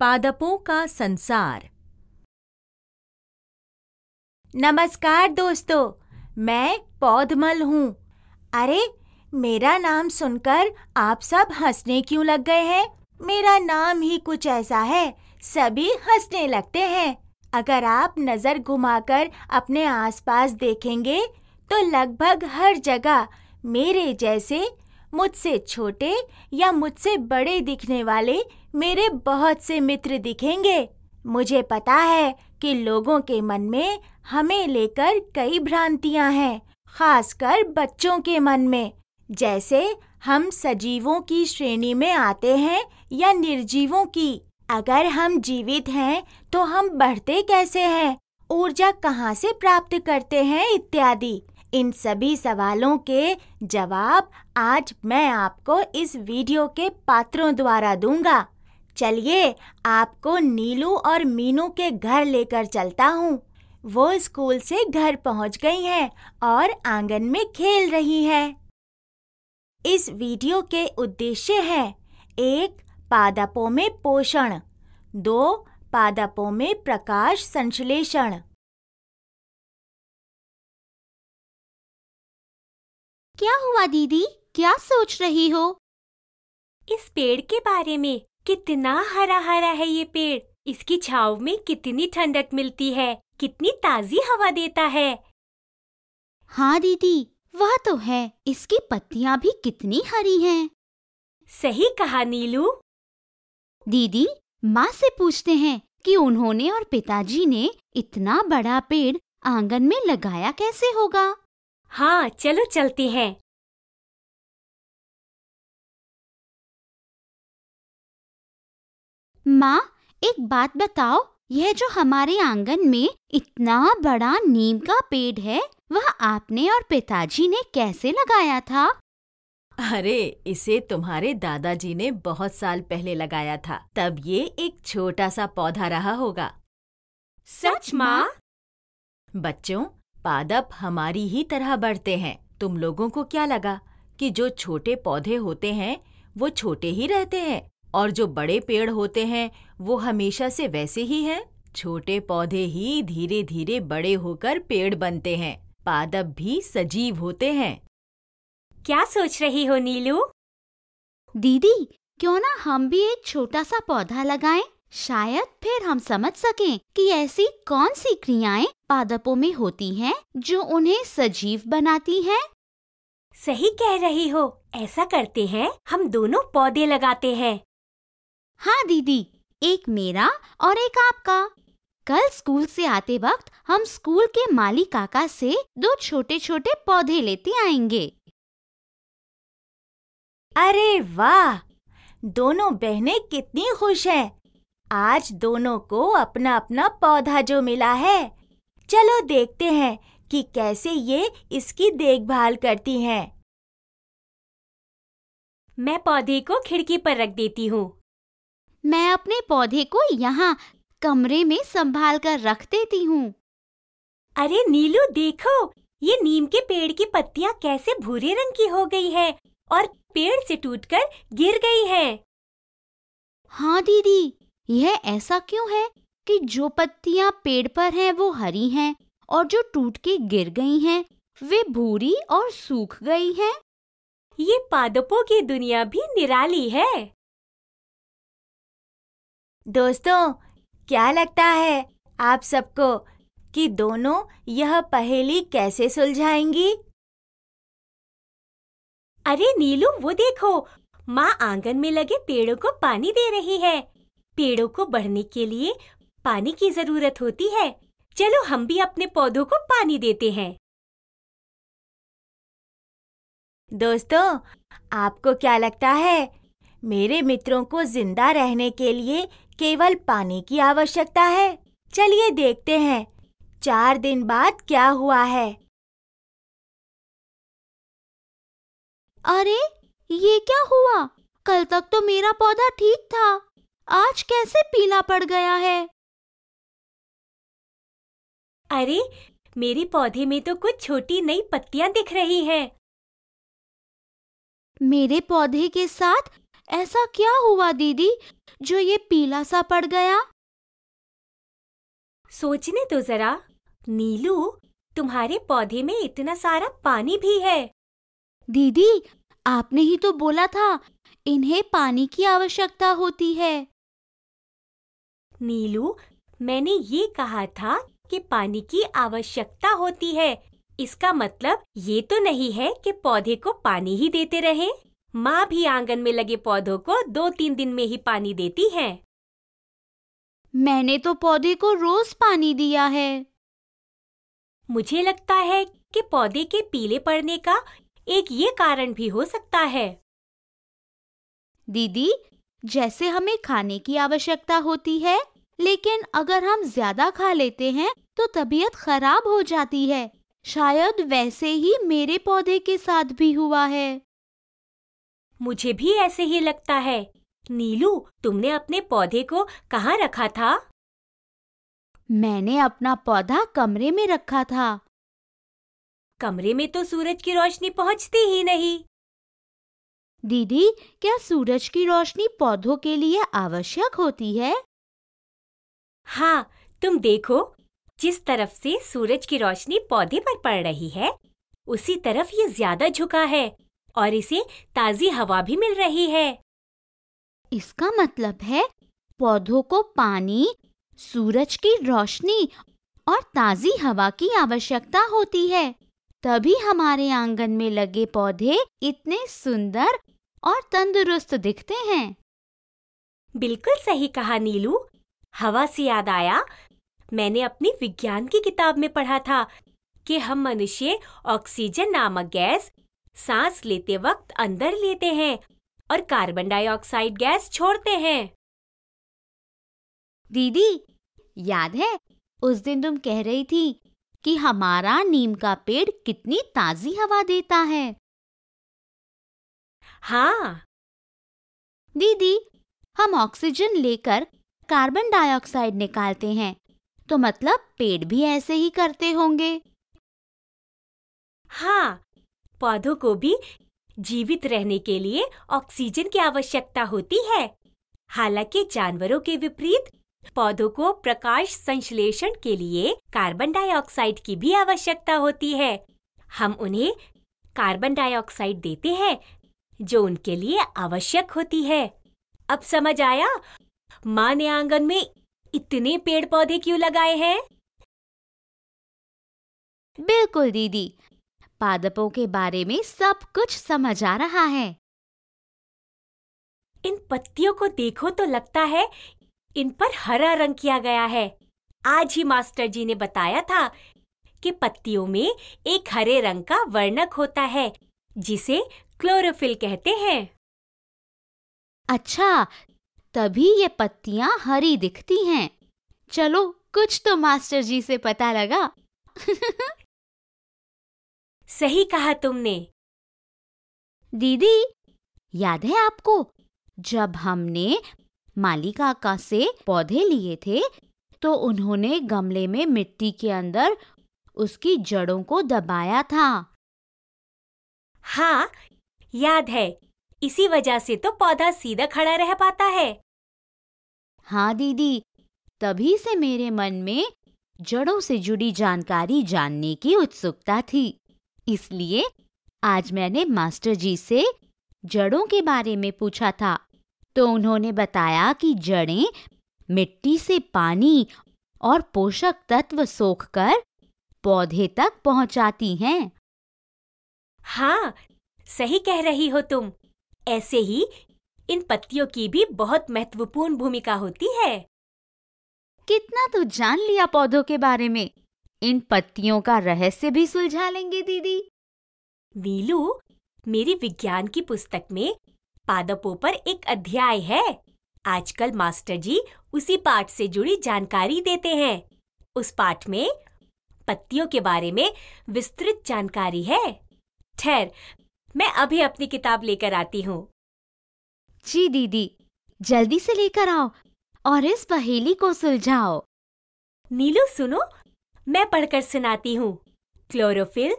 पादपों का संसार नमस्कार दोस्तों मैं पौधमल हूँ अरे मेरा नाम सुनकर आप सब हंसने क्यों लग गए हैं मेरा नाम ही कुछ ऐसा है सभी हंसने लगते हैं अगर आप नज़र घुमाकर अपने आसपास देखेंगे तो लगभग हर जगह मेरे जैसे मुझसे छोटे या मुझसे बड़े दिखने वाले मेरे बहुत से मित्र दिखेंगे मुझे पता है कि लोगों के मन में हमें लेकर कई भ्रांतियां हैं खासकर बच्चों के मन में जैसे हम सजीवों की श्रेणी में आते हैं या निर्जीवों की अगर हम जीवित हैं तो हम बढ़ते कैसे हैं ऊर्जा कहाँ से प्राप्त करते हैं इत्यादि इन सभी सवालों के जवाब आज मैं आपको इस वीडियो के पात्रों द्वारा दूंगा चलिए आपको नीलू और मीनू के घर लेकर चलता हूँ वो स्कूल से घर पहुँच गई हैं और आंगन में खेल रही हैं। इस वीडियो के उद्देश्य हैं एक पादपों में पोषण दो पादपों में प्रकाश संश्लेषण क्या हुआ दीदी क्या सोच रही हो इस पेड़ के बारे में कितना हरा हरा है ये पेड़ इसकी छाव में कितनी ठंडक मिलती है कितनी ताजी हवा देता है हाँ दीदी वह तो है इसकी पत्तियाँ भी कितनी हरी हैं। सही कहा नीलू दीदी माँ से पूछते हैं कि उन्होंने और पिताजी ने इतना बड़ा पेड़ आंगन में लगाया कैसे होगा हाँ चलो चलते हैं माँ एक बात बताओ यह जो हमारे आंगन में इतना बड़ा नीम का पेड़ है वह आपने और पिताजी ने कैसे लगाया था अरे इसे तुम्हारे दादाजी ने बहुत साल पहले लगाया था तब ये एक छोटा सा पौधा रहा होगा सच माँ बच्चों पादप हमारी ही तरह बढ़ते हैं तुम लोगों को क्या लगा कि जो छोटे पौधे होते हैं वो छोटे ही रहते हैं और जो बड़े पेड़ होते हैं वो हमेशा से वैसे ही हैं छोटे पौधे ही धीरे धीरे बड़े होकर पेड़ बनते हैं पादप भी सजीव होते हैं क्या सोच रही हो नीलू दीदी क्यों ना हम भी एक छोटा सा पौधा लगाएं? शायद फिर हम समझ सकें कि ऐसी कौन सी क्रियाएं पादपों में होती हैं जो उन्हें सजीव बनाती हैं। सही कह रही हो ऐसा करते हैं हम दोनों पौधे लगाते हैं हाँ दीदी एक मेरा और एक आपका कल स्कूल से आते वक्त हम स्कूल के माली काका से दो छोटे छोटे पौधे लेते आएंगे अरे वाह दोनों बहनें कितनी खुश हैं आज दोनों को अपना अपना पौधा जो मिला है चलो देखते हैं कि कैसे ये इसकी देखभाल करती हैं। मैं पौधे को खिड़की पर रख देती हूँ मैं अपने पौधे को यहाँ कमरे में संभाल कर रख देती हूँ अरे नीलू देखो ये नीम के पेड़ की पत्तियाँ कैसे भूरे रंग की हो गई है और पेड़ से टूटकर गिर गई है हाँ दीदी यह ऐसा क्यों है कि जो पत्तियां पेड़ पर हैं वो हरी हैं और जो टूट के गिर गई हैं वे भूरी और सूख गई हैं? ये पादपों की दुनिया भी निराली है दोस्तों क्या लगता है आप सबको कि दोनों यह पहेली कैसे सुलझाएंगी अरे नीलू वो देखो माँ आंगन में लगे पेड़ों को पानी दे रही है पेड़ों को बढ़ने के लिए पानी की जरूरत होती है चलो हम भी अपने पौधों को पानी देते हैं दोस्तों आपको क्या लगता है मेरे मित्रों को जिंदा रहने के लिए केवल पानी की आवश्यकता है चलिए देखते हैं चार दिन बाद क्या हुआ है अरे ये क्या हुआ कल तक तो मेरा पौधा ठीक था आज कैसे पीला पड़ गया है अरे मेरे पौधे में तो कुछ छोटी नई पत्तियां दिख रही हैं। मेरे पौधे के साथ ऐसा क्या हुआ दीदी जो ये पीला सा पड़ गया सोचने तो जरा नीलू तुम्हारे पौधे में इतना सारा पानी भी है दीदी आपने ही तो बोला था इन्हें पानी की आवश्यकता होती है नीलू मैंने ये कहा था कि पानी की आवश्यकता होती है इसका मतलब ये तो नहीं है कि पौधे को पानी ही देते रहे माँ भी आंगन में लगे पौधों को दो तीन दिन में ही पानी देती है मैंने तो पौधे को रोज पानी दिया है मुझे लगता है कि पौधे के पीले पड़ने का एक ये कारण भी हो सकता है दीदी जैसे हमें खाने की आवश्यकता होती है लेकिन अगर हम ज्यादा खा लेते हैं तो तबीयत खराब हो जाती है शायद वैसे ही मेरे पौधे के साथ भी हुआ है मुझे भी ऐसे ही लगता है नीलू तुमने अपने पौधे को कहाँ रखा था मैंने अपना पौधा कमरे में रखा था कमरे में तो सूरज की रोशनी पहुंचती ही नहीं दीदी क्या सूरज की रोशनी पौधों के लिए आवश्यक होती है हाँ तुम देखो जिस तरफ से सूरज की रोशनी पौधे पर पड़ रही है उसी तरफ ये ज्यादा झुका है और इसे ताजी हवा भी मिल रही है इसका मतलब है पौधों को पानी सूरज की रोशनी और ताजी हवा की आवश्यकता होती है तभी हमारे आंगन में लगे पौधे इतने सुंदर और तंदुरुस्त दिखते हैं बिल्कुल सही कहा नीलू हवा से याद आया मैंने अपनी विज्ञान की किताब में पढ़ा था कि हम मनुष्य ऑक्सीजन नामक गैस सांस लेते वक्त अंदर लेते हैं और कार्बन डाइऑक्साइड गैस छोड़ते हैं दीदी याद है उस दिन तुम कह रही थी कि हमारा नीम का पेड़ कितनी ताजी हवा देता है हाँ दीदी हम ऑक्सीजन लेकर कार्बन डाइऑक्साइड निकालते हैं तो मतलब पेड़ भी ऐसे ही करते होंगे हाँ पौधों को भी जीवित रहने के लिए ऑक्सीजन की आवश्यकता होती है हालांकि जानवरों के विपरीत पौधों को प्रकाश संश्लेषण के लिए कार्बन डाइऑक्साइड की भी आवश्यकता होती है हम उन्हें कार्बन डाइऑक्साइड देते हैं जो उनके लिए आवश्यक होती है अब समझ आया माँ ने आंगन में इतने पेड़ पौधे क्यों लगाए हैं बिल्कुल दीदी पादपों के बारे में सब कुछ समझ आ रहा है इन पत्तियों को देखो तो लगता है इन पर हरा रंग किया गया है आज ही मास्टर जी ने बताया था कि पत्तियों में एक हरे रंग का वर्णक होता है जिसे क्लोरोफिल कहते हैं अच्छा तभी ये पत्तियां हरी दिखती हैं चलो कुछ तो मास्टर जी से पता लगा सही कहा तुमने दीदी याद है आपको जब हमने मालिका का से पौधे लिए थे तो उन्होंने गमले में मिट्टी के अंदर उसकी जड़ों को दबाया था हाँ याद है इसी वजह से तो पौधा सीधा खड़ा रह पाता है हाँ दीदी तभी से मेरे मन में जड़ों से जुड़ी जानकारी जानने की उत्सुकता थी इसलिए आज मैंने मास्टर जी से जड़ों के बारे में पूछा था तो उन्होंने बताया कि जड़ें मिट्टी से पानी और पोषक तत्व सोखकर पौधे तक पहुंचाती हैं। हाँ, सही कह रही हो तुम ऐसे ही इन पत्तियों की भी बहुत महत्वपूर्ण भूमिका होती है कितना तो जान लिया पौधों के बारे में इन पत्तियों का रहस्य भी सुलझा लेंगे दीदी नीलू मेरी विज्ञान की पुस्तक में पादपों पर एक अध्याय है आजकल मास्टर जी उसी पाठ से जुड़ी जानकारी देते हैं उस पाठ में पत्तियों के बारे में विस्तृत जानकारी है ठहर मैं अभी अपनी किताब लेकर आती हूँ जी दीदी जल्दी से लेकर आओ और इस पहेली को सुलझाओ नीलू सुनो मैं पढ़कर सुनाती हूँ क्लोरोफिल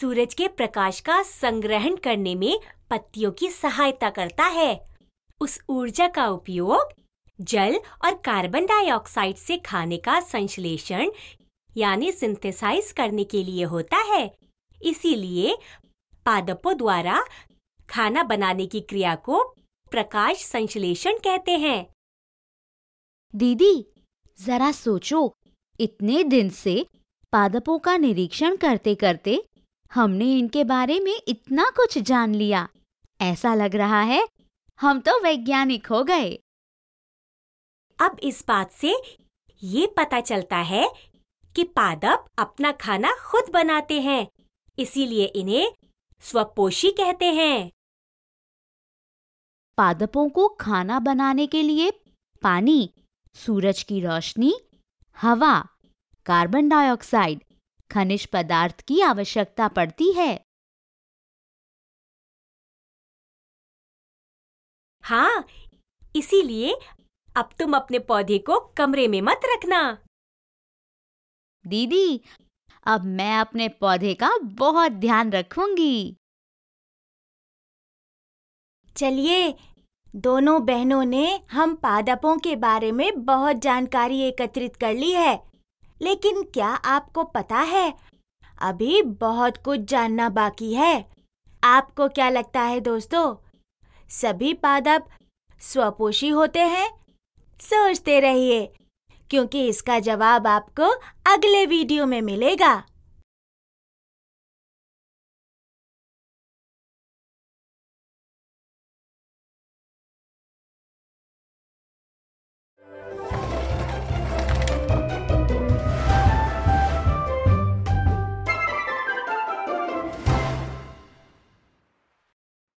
सूरज के प्रकाश का संग्रहण करने में पत्तियों की सहायता करता है उस ऊर्जा का उपयोग जल और कार्बन डाइऑक्साइड से खाने का संश्लेषण यानी सिंथेसाइज करने के लिए होता है इसीलिए पादपों द्वारा खाना बनाने की क्रिया को प्रकाश संश्लेषण कहते हैं दीदी जरा सोचो इतने दिन से पादपों का निरीक्षण करते करते हमने इनके बारे में इतना कुछ जान लिया ऐसा लग रहा है हम तो वैज्ञानिक हो गए अब इस बात से ये पता चलता है कि पादप अपना खाना खुद बनाते हैं इसीलिए इन्हें स्वपोषी कहते हैं पादपों को खाना बनाने के लिए पानी सूरज की रोशनी हवा कार्बन डाइऑक्साइड खनिज पदार्थ की आवश्यकता पड़ती है हाँ इसीलिए अब तुम अपने पौधे को कमरे में मत रखना दीदी अब मैं अपने पौधे का बहुत ध्यान रखूंगी चलिए दोनों बहनों ने हम पादपों के बारे में बहुत जानकारी एकत्रित कर ली है लेकिन क्या आपको पता है अभी बहुत कुछ जानना बाकी है आपको क्या लगता है दोस्तों सभी पादप स्वपोषी होते हैं सोचते रहिए क्योंकि इसका जवाब आपको अगले वीडियो में मिलेगा